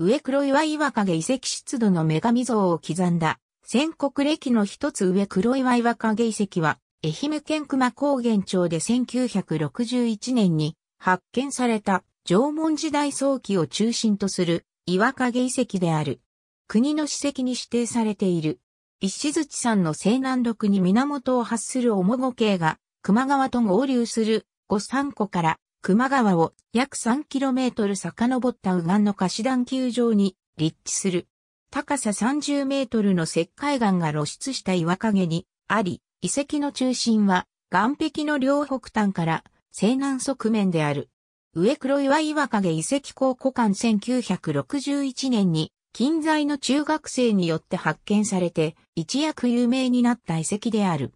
上黒岩岩影遺跡出土の女神像を刻んだ、戦国歴の一つ上黒岩岩影遺跡は、愛媛県熊高原町で1961年に発見された縄文時代早期を中心とする岩影遺跡である。国の史跡に指定されている。石槌山の西南麓に源を発する面後渓が、熊川と合流する五三湖から熊川を約 3km 遡った右岸の貸し段球場に立地する。高さ30メートルの石灰岩が露出した岩陰にあり、遺跡の中心は岩壁の両北端から西南側面である。上黒岩岩陰遺跡考古館1961年に近在の中学生によって発見されて一躍有名になった遺跡である。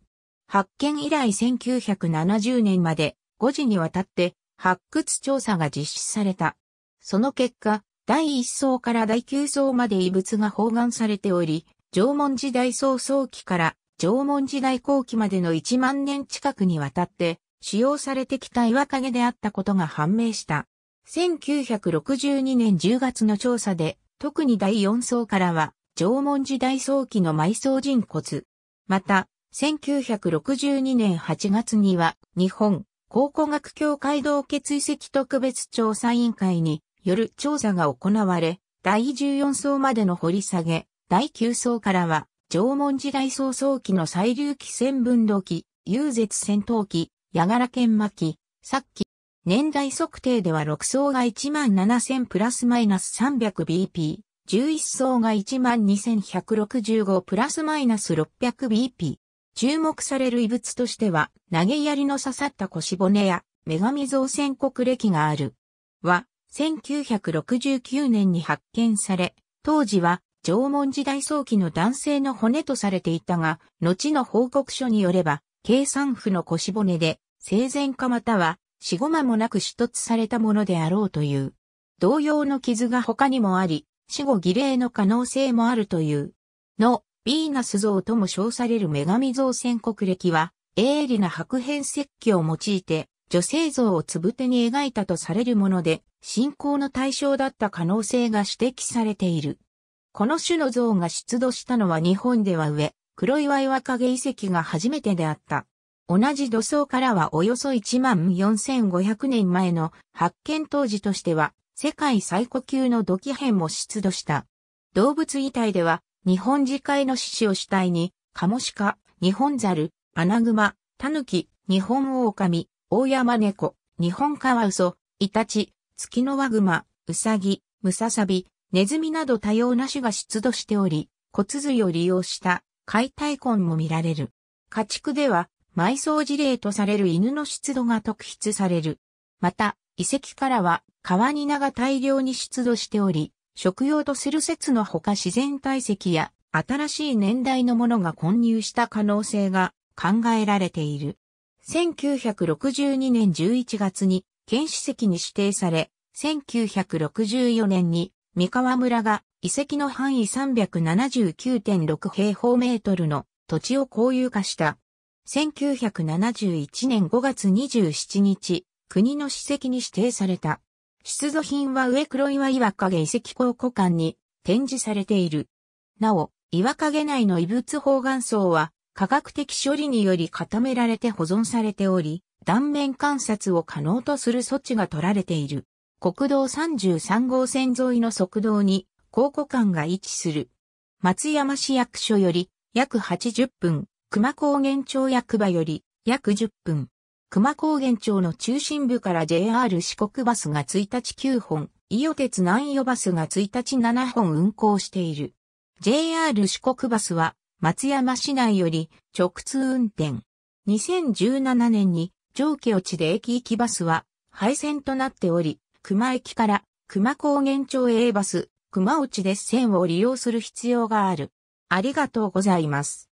発見以来1970年まで5時にわたって発掘調査が実施された。その結果、第1層から第9層まで遺物が包含されており、縄文時代早々期から縄文時代後期までの1万年近くにわたって使用されてきた岩陰であったことが判明した。1962年10月の調査で、特に第4層からは縄文時代早期の埋葬人骨。また、1962年8月には日本、考古学協会同血遺跡特別調査委員会による調査が行われ、第14層までの掘り下げ、第9層からは、縄文時代早々期の最流期戦分動期、優絶戦闘期、矢柄剣巻、っき、年代測定では6層が17000プラスマイナス 300BP、11層が12165プラスマイナス 600BP、注目される遺物としては、投げ槍の刺さった腰骨や、女神造船国歴がある。は、1969年に発見され、当時は縄文時代早期の男性の骨とされていたが、後の報告書によれば、計算譜の腰骨で、生前かまたは、死後間もなく取突されたものであろうという。同様の傷が他にもあり、死後儀礼の可能性もあるという。の、ビーナス像とも称される女神像宣告歴は、鋭利な白変石器を用いて、女性像をつぶてに描いたとされるもので、信仰の対象だった可能性が指摘されている。この種の像が出土したのは日本では上、黒岩岩影遺跡が初めてであった。同じ土層からはおよそ1万4500年前の発見当時としては、世界最古級の土器片も出土した。動物遺体では、日本自回の獅子を主体に、カモシカ、日本ザル、アナグマ、タヌキ、日本オオカミ、オオヤネコ、ニ日本カワウソ、イタチ、ツキノワグマ、ウサギ、ムササビ、ネズミなど多様な種が出土しており、骨髄を利用した解体痕も見られる。家畜では埋葬事例とされる犬の出土が特筆される。また、遺跡からは川ニナが大量に出土しており、食用とする説のほか自然体積や新しい年代のものが混入した可能性が考えられている。1962年11月に県史跡に指定され、1964年に三河村が遺跡の範囲379.6平方メートルの土地を公有化した。1971年5月27日、国の史跡に指定された。出土品は上黒岩岩影遺跡考古館に展示されている。なお、岩影内の異物方眼層は科学的処理により固められて保存されており、断面観察を可能とする措置が取られている。国道33号線沿いの側道に考古館が位置する。松山市役所より約80分、熊高原町役場より約10分。熊高原町の中心部から JR 四国バスが1日9本、伊予鉄南予バスが1日7本運行している。JR 四国バスは松山市内より直通運転。2017年に上記落ちで駅行きバスは廃線となっており、熊駅から熊高原町 A バス、熊落ちで線を利用する必要がある。ありがとうございます。